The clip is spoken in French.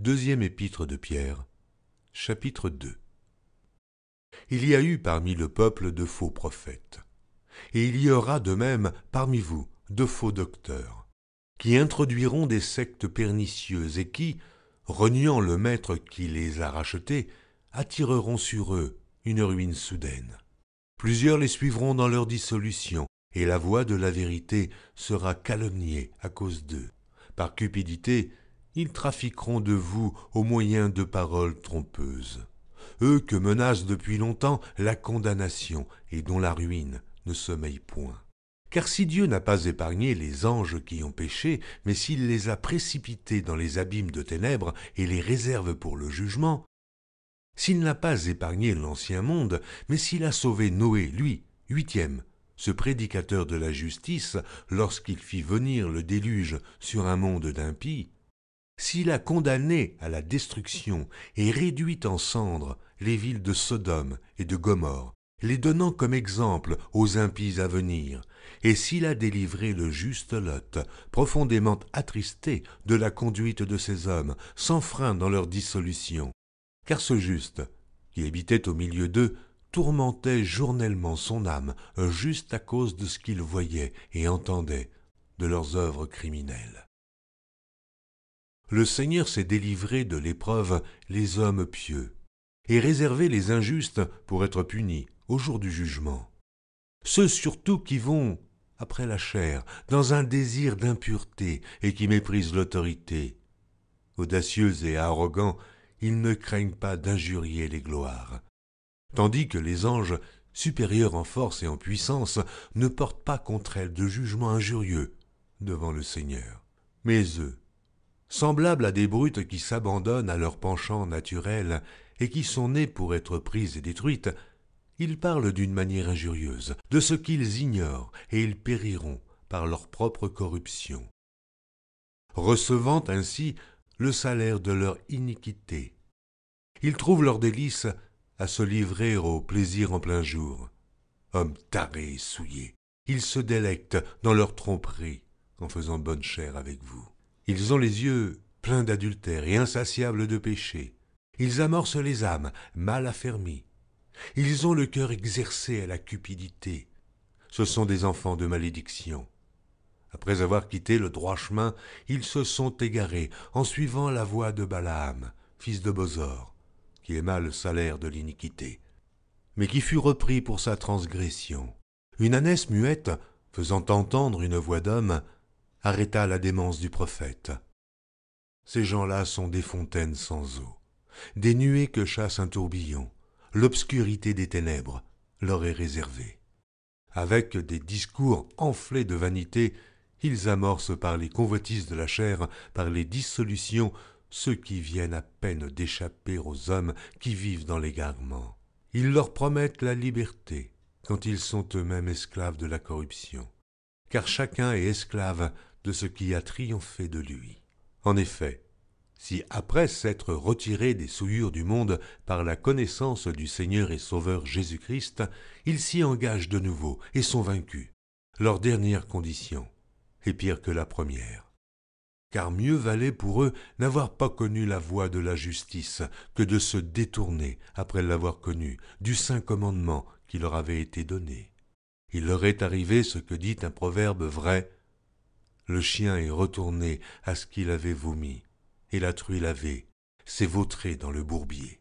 Deuxième épître de Pierre, chapitre 2 Il y a eu parmi le peuple de faux prophètes, et il y aura de même parmi vous de faux docteurs, qui introduiront des sectes pernicieuses et qui, reniant le Maître qui les a rachetés, attireront sur eux une ruine soudaine. Plusieurs les suivront dans leur dissolution, et la voix de la vérité sera calomniée à cause d'eux. Par cupidité, ils trafiqueront de vous au moyen de paroles trompeuses, eux que menace depuis longtemps la condamnation et dont la ruine ne sommeille point. Car si Dieu n'a pas épargné les anges qui ont péché, mais s'il les a précipités dans les abîmes de ténèbres et les réserve pour le jugement, s'il n'a pas épargné l'ancien monde, mais s'il a sauvé Noé, lui, huitième, ce prédicateur de la justice, lorsqu'il fit venir le déluge sur un monde d'impies, s'il a condamné à la destruction et réduit en cendres les villes de Sodome et de Gomorre, les donnant comme exemple aux impies à venir, et s'il a délivré le juste Lot, profondément attristé de la conduite de ces hommes, sans frein dans leur dissolution. Car ce juste, qui habitait au milieu d'eux, tourmentait journellement son âme juste à cause de ce qu'il voyait et entendait de leurs œuvres criminelles le Seigneur s'est délivré de l'épreuve les hommes pieux, et réservé les injustes pour être punis au jour du jugement. Ceux surtout qui vont, après la chair, dans un désir d'impureté, et qui méprisent l'autorité. Audacieux et arrogants, ils ne craignent pas d'injurier les gloires. Tandis que les anges, supérieurs en force et en puissance, ne portent pas contre elles de jugement injurieux devant le Seigneur. Mais eux, semblables à des brutes qui s'abandonnent à leurs penchants naturels et qui sont nés pour être prises et détruites, ils parlent d'une manière injurieuse de ce qu'ils ignorent et ils périront par leur propre corruption, recevant ainsi le salaire de leur iniquité. Ils trouvent leur délice à se livrer au plaisir en plein jour. Hommes tarés et souillés, ils se délectent dans leur tromperie en faisant bonne chère avec vous. Ils ont les yeux pleins d'adultère et insatiables de péché. Ils amorcent les âmes mal affermies. Ils ont le cœur exercé à la cupidité. Ce sont des enfants de malédiction. Après avoir quitté le droit chemin, ils se sont égarés en suivant la voie de Balaam, fils de Bozor, qui aima le salaire de l'iniquité, mais qui fut repris pour sa transgression. Une ânesse muette, faisant entendre une voix d'homme, arrêta la démence du prophète. Ces gens-là sont des fontaines sans eau, des nuées que chasse un tourbillon, l'obscurité des ténèbres leur est réservée. Avec des discours enflés de vanité, ils amorcent par les convoitises de la chair, par les dissolutions, ceux qui viennent à peine d'échapper aux hommes qui vivent dans l'égarement. Ils leur promettent la liberté, quand ils sont eux-mêmes esclaves de la corruption. Car chacun est esclave de ce qui a triomphé de lui. En effet, si après s'être retiré des souillures du monde par la connaissance du Seigneur et Sauveur Jésus-Christ, ils s'y engagent de nouveau et sont vaincus, leur dernière condition est pire que la première. Car mieux valait pour eux n'avoir pas connu la voie de la justice que de se détourner, après l'avoir connue, du saint commandement qui leur avait été donné. Il leur est arrivé ce que dit un proverbe vrai le chien est retourné à ce qu'il avait vomi, et la truie lavée s'est vautrée dans le bourbier.